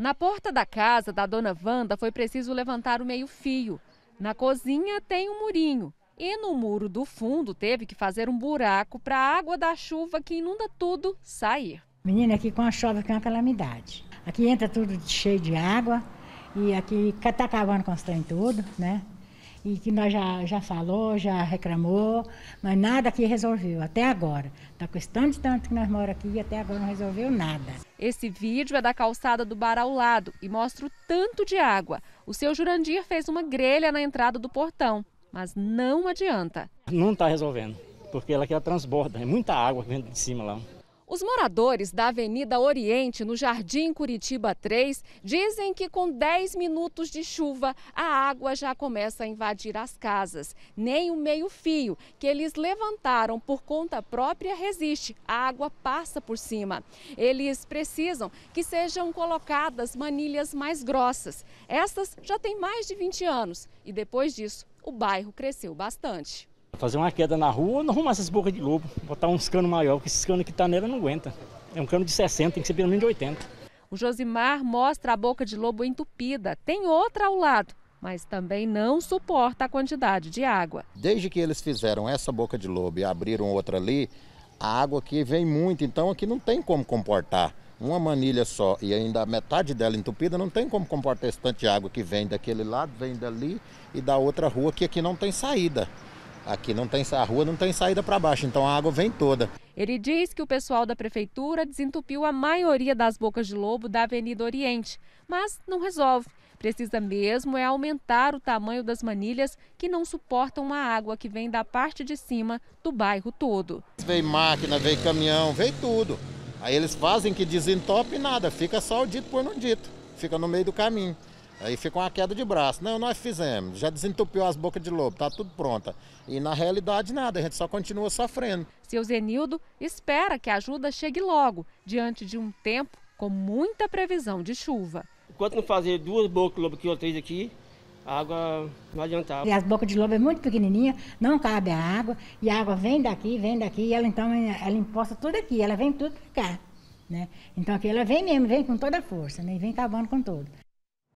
Na porta da casa da dona Wanda foi preciso levantar o meio-fio. Na cozinha tem um murinho. E no muro do fundo teve que fazer um buraco para a água da chuva que inunda tudo sair. Menina, aqui com a chuva que é uma calamidade. Aqui entra tudo cheio de água e aqui está acabando com tudo, né? e que nós já, já falou, já reclamou, mas nada que resolveu até agora. Está questão tanto que nós moramos aqui e até agora não resolveu nada. Esse vídeo é da calçada do bar ao lado e mostra o tanto de água. O seu Jurandir fez uma grelha na entrada do portão, mas não adianta. Não está resolvendo, porque ela aqui transborda, é muita água que vem de cima lá. Os moradores da Avenida Oriente, no Jardim Curitiba 3, dizem que com 10 minutos de chuva, a água já começa a invadir as casas. Nem o meio-fio que eles levantaram por conta própria resiste, a água passa por cima. Eles precisam que sejam colocadas manilhas mais grossas. Essas já têm mais de 20 anos e depois disso, o bairro cresceu bastante. Fazer uma queda na rua ou arrumar essas bocas de lobo, botar uns canos maiores, porque esses canos que tá nela não aguenta. É um cano de 60, tem que ser pelo menos de 80. O Josimar mostra a boca de lobo entupida, tem outra ao lado, mas também não suporta a quantidade de água. Desde que eles fizeram essa boca de lobo e abriram outra ali, a água aqui vem muito, então aqui não tem como comportar. Uma manilha só e ainda metade dela entupida, não tem como comportar esse tanto de água que vem daquele lado, vem dali e da outra rua, que aqui não tem saída. Aqui não tem a rua não tem saída para baixo, então a água vem toda. Ele diz que o pessoal da prefeitura desentupiu a maioria das bocas de lobo da Avenida Oriente, mas não resolve. Precisa mesmo é aumentar o tamanho das manilhas que não suportam a água que vem da parte de cima do bairro todo. Veio máquina, veio caminhão, veio tudo. Aí eles fazem que desentope nada, fica só o dito por não dito, fica no meio do caminho. Aí fica uma queda de braço. Não, nós fizemos, já desentupiu as bocas de lobo, tá tudo pronta. E na realidade nada, a gente só continua sofrendo. Seu Zenildo espera que a ajuda chegue logo, diante de um tempo com muita previsão de chuva. Enquanto não fazer duas bocas de lobo aqui ou três aqui, a água não adiantava. E as bocas de lobo é muito pequenininha, não cabe a água, e a água vem daqui, vem daqui, e ela então ela imposta tudo aqui, ela vem tudo para cá. Né? Então aqui ela vem mesmo, vem com toda a força, né? e vem acabando com tudo.